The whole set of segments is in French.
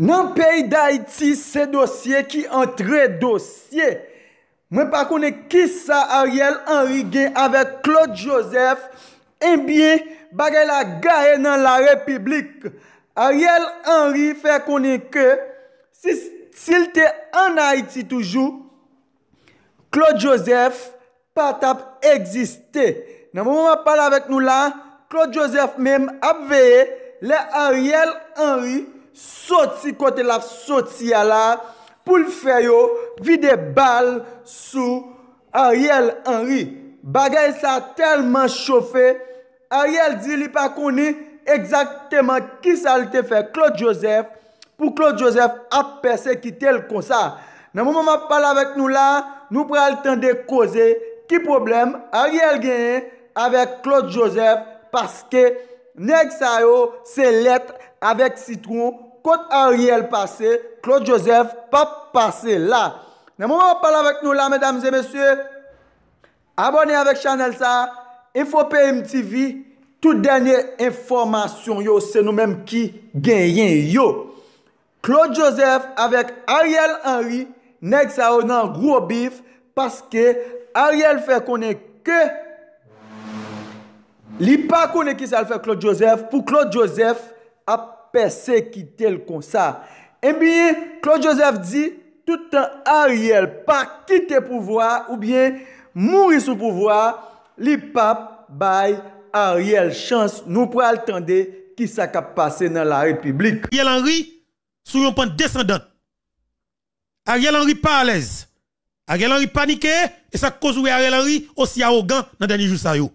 Nan peyi d'Haïti, se dosye ki antre dosye. Mwen pa kone ki sa Ariel Henry gen avè Claude Joseph, enbyen bagè la gae nan la republik. Ariel Henry fè kone ke, si il te an Haïti toujou, Claude Joseph patap egziste. Nan mwen wapal avèk nou la, Claude Joseph mèm apveye le Ariel Henry Sot si kote laf, sot si ala... Poul fè yo... Vi de bal... Sou... Ariel Henry... Bagay sa telman chofe... Ariel di li pa koni... Eksakteman ki sa li te fè... Claude Joseph... Pou Claude Joseph ap persekite l kon sa... Nan mou mou mou mou pala vek nou la... Nou pral tende koze... Ki problem... Ariel genye... Avek Claude Joseph... Paske... Neg sa yo... Se letre... Avek sitron... Kote Ariel pase, Claude Joseph pa pase la. Nè mouman wapal avèk nou la, mèdames et mèsyè, abonè avèk chanel sa, Info PM TV, tout dènyè informasyon yo, se nou mèm ki genyen yo. Claude Joseph avèk Ariel Henry, neg sa ou nan gro bif, paske Ariel fè konè ke, li pa konè ki sal fè Claude Joseph, pou Claude Joseph ap, qui comme ça. ça. bien, bien Claude Joseph dit tout un Ariel pas quitter le pouvoir ou bien mourir sous pouvoir, li pape bay Ariel chance, nous pral attendre qui sa kap dans la République. Ariel Henry sou un point descendant. Ariel Henry pas à l'aise. Ariel Henry et et sa ou Ariel Henry aussi arrogant dans le ça sa yo.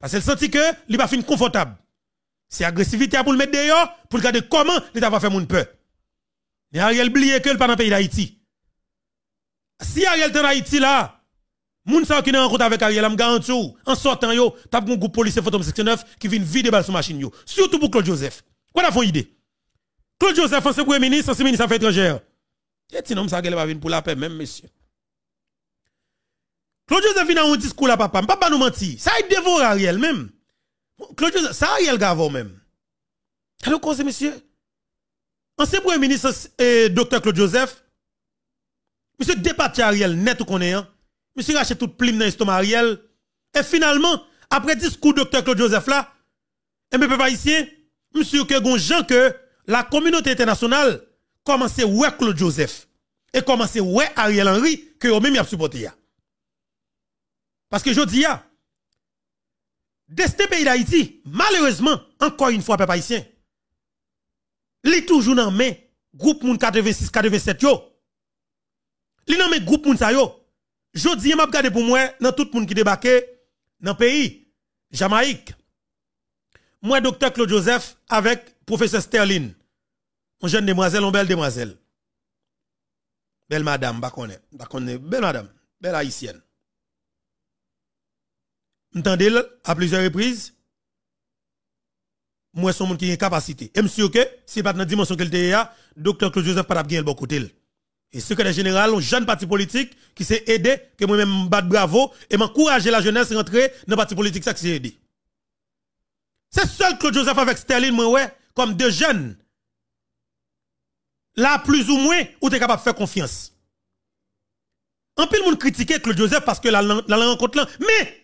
Parce qu'il sentit que li pa fin confortable. C'est agressivité pour le mettre dehors, pour garder comment l'État va faire mon peur. Mais Ariel oublié que le pas dans le pays d'Haïti. Si Ariel est en Haïti là, moun sa qui sont en route avec Ariel, am garantis. en sortant yo, tap un groupe policier photom 69 qui vient vider balle sur machine yo. Surtout pour Claude Joseph. Quoi la font idée? Claude Joseph, ancien premier ministre, ancien ministre des Affaires étrangères. Et si homme ça va venir pour la paix, même monsieur. Claude Joseph vient dans un discours là, papa. Papa nous mentit. Ça y dévore Ariel même. Claude Joseph, ça a Ariel Gavon même. Quelle le cause, monsieur? Ancien premier ministre, eh, docteur Claude Joseph, monsieur à Ariel, net ou connaît, hein? monsieur rachète toute plume dans l'estomac Ariel. Et finalement, après discours docteur Claude Joseph là, eh papa ici, monsieur que gon que la communauté internationale commence à ouais Claude Joseph et commence à ouais Ariel Henry que vous même y a supporté. Parce que je dis, Destin pays d'Haïti, malheureusement, encore une fois, peuple haïtien, li toujours dans main groupe moun 86 87 yo. Li nan men groupe moun sa yo. Jodi m'a regardé pour moi dans tout moun qui débarque dans pays Jamaïque. Moi docteur Claude Joseph avec professeur Sterling. Une jeune demoiselle, une belle demoiselle. Belle madame, connaît, belle madame, belle haïtienne. M'tendez à plusieurs reprises. Moi, son monde qui a une capacité. Et monsieur, ok, c'est pas dans la dimension qu'elle était hein. docteur Claude Joseph pas bien le bon côté. Et secrétaire général, un jeune parti politique qui s'est aidé, que moi-même bat bravo, et m'encourager la jeunesse à rentrer dans le parti politique, ça qui s'est aidé. C'est seul Claude Joseph avec Sterling, moi, comme deux jeunes. Là, plus ou moins, tu t'es capable de faire confiance. En le monde critiquait Claude Joseph parce que la, la rencontre là, mais,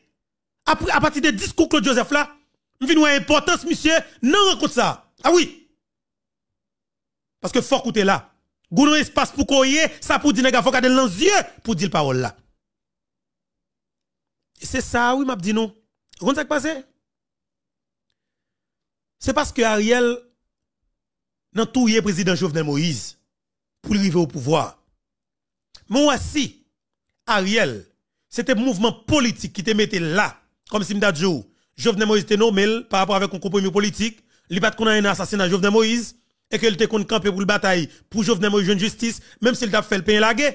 à partir des discours Claude Joseph là, je viens une importance, monsieur, non, rencontre ça. Ah oui. Parce que faut coûter là. Gounon espace pour courir, ça pour dire, il faut garder les yeux pour dire parole là. C'est ça, oui, m'a dit non. Vous comprenez ce qui passé? C'est parce que Ariel, dans tout le président Jovenel Moïse, pour arriver au pouvoir. Moi aussi, Ariel, c'était mouvement politique qui te mettait là comme si m'da dit, Jovenel Moïse était normal par rapport avec un compromis politique, il pas qu'on a un assassinat Jovenel Moïse et qu'il était campé camper pour le bataille pour Jovenel Moïse jeune justice, même s'il t'a fait le pain la guerre.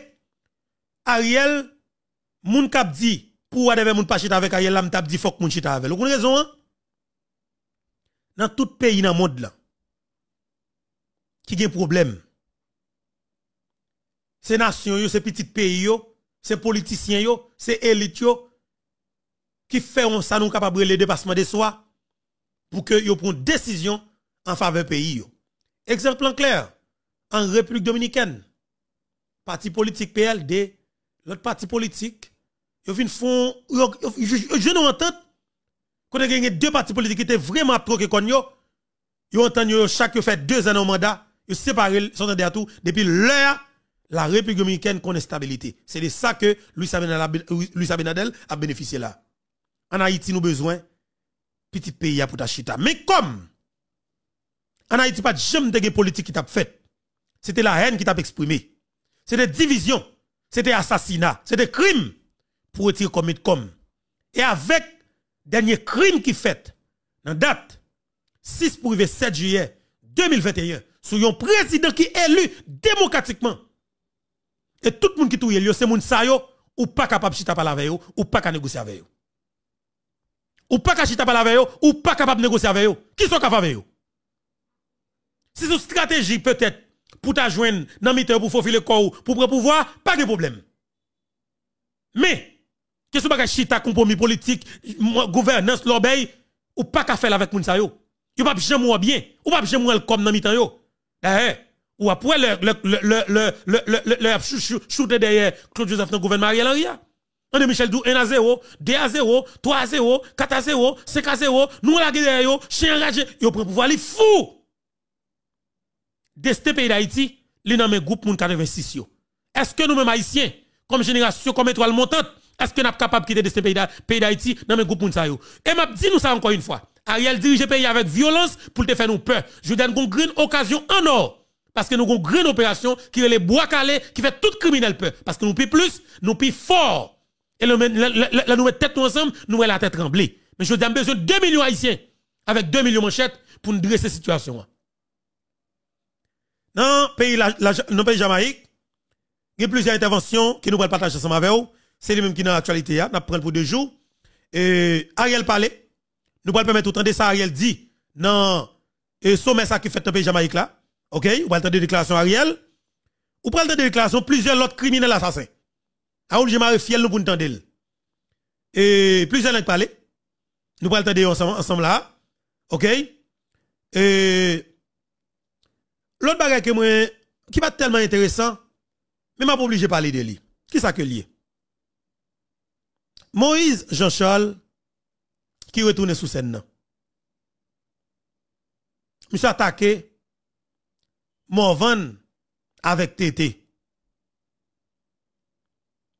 Ariel, moun kap dit, pour avoir moun pas chita avec Ariel, là m't'a dit, faut que moun chita avec. Vous avez raison, hein? Dans tout pays dans monde là, qui a un problème, c'est nation, c'est petit pays, c'est politicien, c'est élite, qui fait on ça nous capable le dépassement de soi pour que yo prenne décision en faveur pays Exemple en clair, en République dominicaine, parti politique PLD, l'autre parti politique, yo vin fond, je ne entends quand deux partis politiques qui étaient vraiment pro que kon yo, chaque fait deux ans au mandat, yo séparé sont à tout depuis l'heure la République dominicaine connaît stabilité. C'est de ça que Luis Abinadel a bénéficié là. En Haïti, nous besoin petit pays pour chita. Mais comme en Haïti, pas jamais de politique qui t'a fait. C'était la haine qui t'a exprimé. C'était division. C'était assassinat. C'était crime pour être commis comme. Et avec dernier crime qui fait, dans date 6 pour 7 juillet 2021, sur un président qui est élu démocratiquement. Et tout le monde qui touille c'est moun sa yo, ou pas capable de parler avec eux, ou pas capable négocier avec eux ou pas qu'à chita avec ou pas capable de négocier avec Qui sont capables avec eux? Si c'est une stratégie peut-être pour ta dans le pour faufiler le corps, pour pouvoir, pas de problème. Mais, que ce pas chita compromis politique, gouvernance, l'obéi, ou pas qu'à faire avec moun yo. Yo pas bien, ou pas jamais comme dans mitan yo. ou après le le le le le le le le derrière Claude Joseph dans le gouvernement le André Michel Dou 1 à 0, 2 à 0, 3 à 0, 4 à 0, 5 à 0, nous la guerre, chien enragé, yo pour pouvoir, li fou! De ce pays d'Haïti, li nan groupe moun 86 yo. Est-ce que nous même haïtiens, comme génération, comme étoile montante, est-ce que nous sommes capables de quitter ce pays d'Haïti dans Moun groupe yo? Et m'a dit nous ça encore une fois. Ariel dirige le pays avec violence pour te faire nous peur. Je donne une grande occasion en or. Parce que nous avons une grande opération qui est les bois calés, qui fait tout criminel peur. Parce que nous pis plus, nous pis fort. Et là, nous mettons tête ensemble, nous mettons la tête tremblée. Mais je dis, besoin de 2 millions haïtiens avec 2 millions manchettes pour nous dresser cette situation. Dans le pays, la, Jamaïque, il y a plusieurs interventions qui nous allons partager ensemble avec vous. C'est les mêmes qui dans l'actualité, nous hein. pris pour deux jours. Et Ariel parlait, nous allons permettre de de ça, Ariel dit, dans le euh, sommet ça qui fait dans le pays Jamaïque là. OK? vous des de déclaration Ariel. vous pas de déclaration plusieurs autres criminels assassins. Aoul ah, Jemare fiel nous pour nous tendre. Et plusieurs langues parlé. Nous parlons tendre ensemble, ensemble là. OK Et l'autre bagage qui n'est qui pas tellement intéressant, mais je pas obligé de parler de lui. Qui ça que lié Moïse Jean-Charles qui retourne sous scène. suis attaqué Morvan avec Tété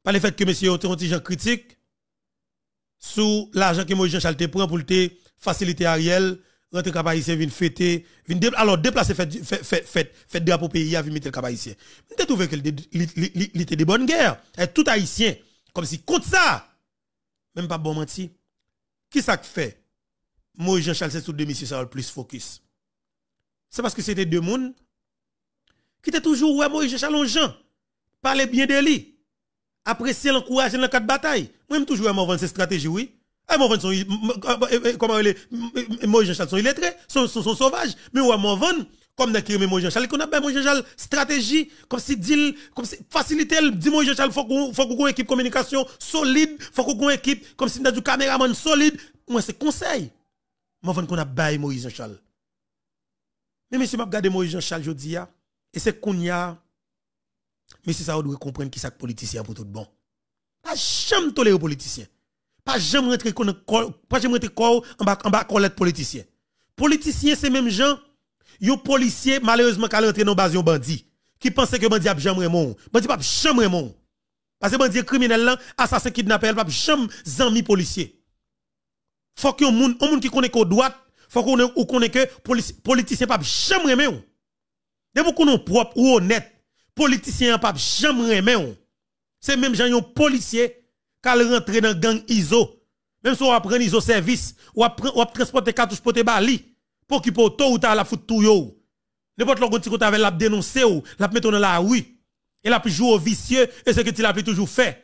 par le fait que monsieur ont critique sous l'argent que Moïse Jean te prend pour te faciliter Ariel rentrer cap haïtien fêter alors déplacer fête fête fête fête drapeau pays à vin mettre cap haïtien trouvé que il était de bonne guerre tout haïtien comme si contre ça même pas bon menti qui ça fait Moïse Jean Charles c'est sous demi ça plus focus c'est parce que c'était deux mondes qui étaient toujours ouais Moïse Jean Charles Jean parler bien de lui après, c'est l'encourager dans quatre batailles. Moi, toujours à m'en cette stratégie, oui. À eh, m'en son, euh, euh, comment il est, Moïse Jean-Charles sont illettrés, son son son sauvages. Mais ou à m'en comme dans qui moi Jean-Charles, qu'on a bien moi Jean-Charles stratégie, comme si deal, comme si faciliter, dis moi Jean-Charles, faut qu'on, faut qu'on équipe communication solide, faut qu'on équipe, comme si on a du caméraman solide. Moi, c'est conseil. M'en qu'on a bien moi Jean-Charles. Mais monsieur, m'a regardé Moïse Jean-Charles, je dis, ah, et c'est qu'on y a, mais c'est ça, vous devez comprendre qui c'est politicien pour tout bon. Pas jamais tolérer politicien. Pas jamais rentrer pas jamais rentrer corps en bas en politicien. Politicien c'est même gens Les policiers, malheureusement qui rentré dans la base bandits. qui pensent que bandit a jamais Raymond. Bandit pas jamais mon. Parce que bandit criminel là, assassin kidnapper, pas jamais zami policier. Faut que moun un monde qui connaît qu'au droite, faut qu'on connaît que politicien pas jamais Raymond. Dès qu'on est propre ou honnête politiciens pas jamais remet C'est même gens policier qui rentre dans gang ISO. Même si on apprend ISO service, ou on transporte cartouche pour te bali pour qui pour ou ta la foutre tout yo. N'importe l'on qui avec la dénoncer ou la mettre dans la oui Et la plus au vicieux et ce que tu l'as toujours fait.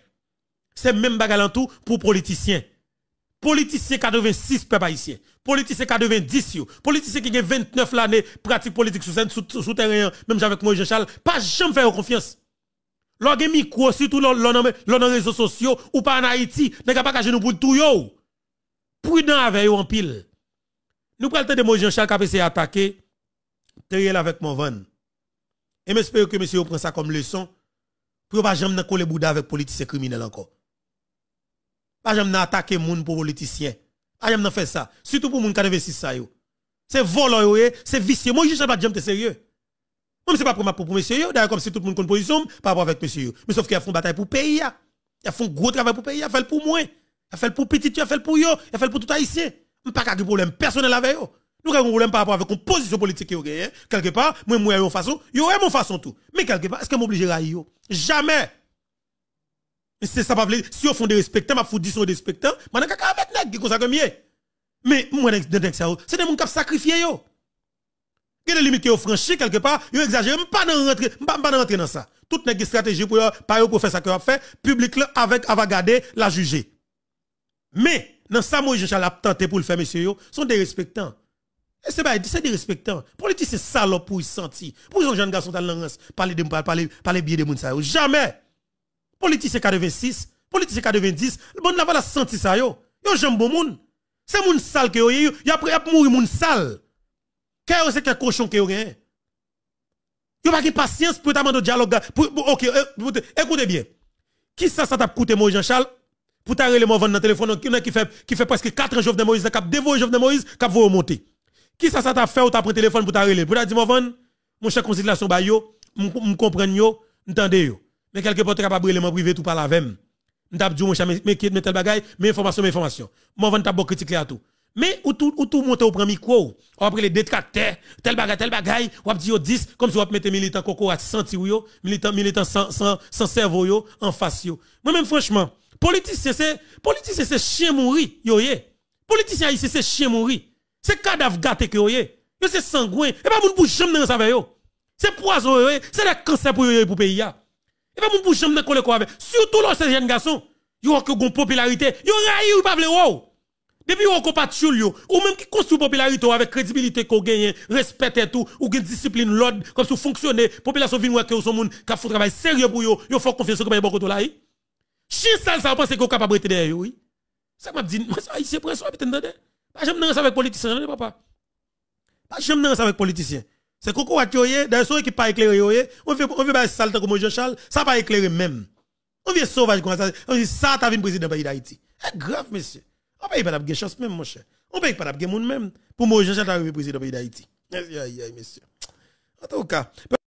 C'est même bagarre tout pour politicien politicien 86 peuple haïtien, politicien 90 politicien qui a 29 l'année pratique politique sous terre même avec moi Jean Charles, pas jamais faire confiance. Lò gen micro surtout l'on dans réseaux sociaux ou pas en Haïti, mais pas qu'à nous pour tout yo. Prudent avec yo en pile. Nous temps de moi Jean Charles qui s'attaquer, attaquer avec mon van. Et j'espère que monsieur prend ça comme leçon pour pas jamais coller bouddha avec politicien criminel encore. Pas j'aime attaquer moun pour politicien. Pas n'a faire ça. Surtout pour moun qui investit ça yo. C'est volant yo, eh. c'est vicieux. Moi je pas j'aime te sérieux. Moi c'est pas pour ma pour monsieur d'ailleurs comme si tout le monde compte position par rapport avec monsieur yo. Mais sauf fait une bataille pour pays Ils font gros travail pour pays, ils font pour moi. Ils font pour petit, ils font pour yo, ils font pour tout haïtien. Pas de problème personnel avec eux. Nous avons un problème par rapport avec une position politique eh, Quelque part, moi, moi, une façon, yo, eh, mon façon tout. Mais quelque part, est-ce que m'oblige à yo? Jamais! c'est ça pas si on font des respectants m'a foutu des respectants maintenant kaka avec nèg qui comme ça mais moi dans ça oh, c'est des gens qui sacrifié yo Quelle limite limites que franchi quelque part ils exagère pas dans rentrer pas pas rentrer dans ça toute les stratégies pour pas faire ça que fait public là avec Avagade, la juger mais dans ça moi je suis tenté pour le faire monsieur yo sont des respectants et c'est pas c'est des respectants politique c'est salope pour sentir pour un jeune garçon talent parler de parler parler bien de monde. ça jamais politicien 86, politicien 90, le bon la va la senti ça yo. Yo j'aime bon moun. C'est moun sale que yo yo, y après y mourir moun sale. Qu'est-ce se que cochon que yo yo. Hein. Yo pas patience pour ta au dialogue. OK, euh, écoutez bien. Qui ça ça t'a coûté Moïse Jean-Charles pour t'arrêter le mot vendre dans téléphone qui fait qui fait presque 4 ans de Moïse cap jeunes de Moïse cap vous monter. Qui ça ça t'a fait ou t'a pris téléphone pour t'arrêter pour t'a dit mon vendre mon cher considération ba yo, m'comprendre yo, yo mais quelque part capable élément privé tout par la même m'tap dit mon mais qui tel bagaille mais information mais information moi vont t'a bon critiquer à tout mais ou tout ou tout monter au prend micro après les détracteurs tel bagaille tel bagaille ou dit 10 comme si on mettez militant coco à senti ou militant militant sans sans sans cerveau yo en face yo moi même franchement politicien c'est politicien c'est chien mouri yo yé politicien ici c'est chien mouri c'est cadavre gâté que yo ye. yo c'est sanguin et pas ne bougez jamais dans sa veille c'est poison yo c'est le cancer pour yo pour pays et pas mon bouche me coller quoi avec. Surtout lorsque jeunes garçons, yo ont une popularité, yo raillent ou pas vle ou Depuis yo compatible yo, ou même qui construit popularité avec crédibilité qu'on gagne, respect et tout, ou gagne discipline l'ordre comme si fonctionner, population vinn avec que son monde qui font travail sérieux pour yo, yo faut confiance comme bon beaucoup de Chien sale ça pense que capable de derrière oui. Ça m'a dit, moi ça ici pression, putain de. Pas jamais avec politicien, papa. Pas jamais avec politicien. C'est coucou à d'ailleurs gens qui pas éclairé, eh. on vient, on une salte comme Jean-Charles, ça pas éclairé même. On vient sauvage comme ça. On dit ça ta vu président pays d'Haïti. C'est eh, grave monsieur. On ne peut pas de chance même mon cher. On peut pas la monde même pour moi Jean-Charles le président pays d'Haïti. Aïe aïe aïe monsieur. En tout cas,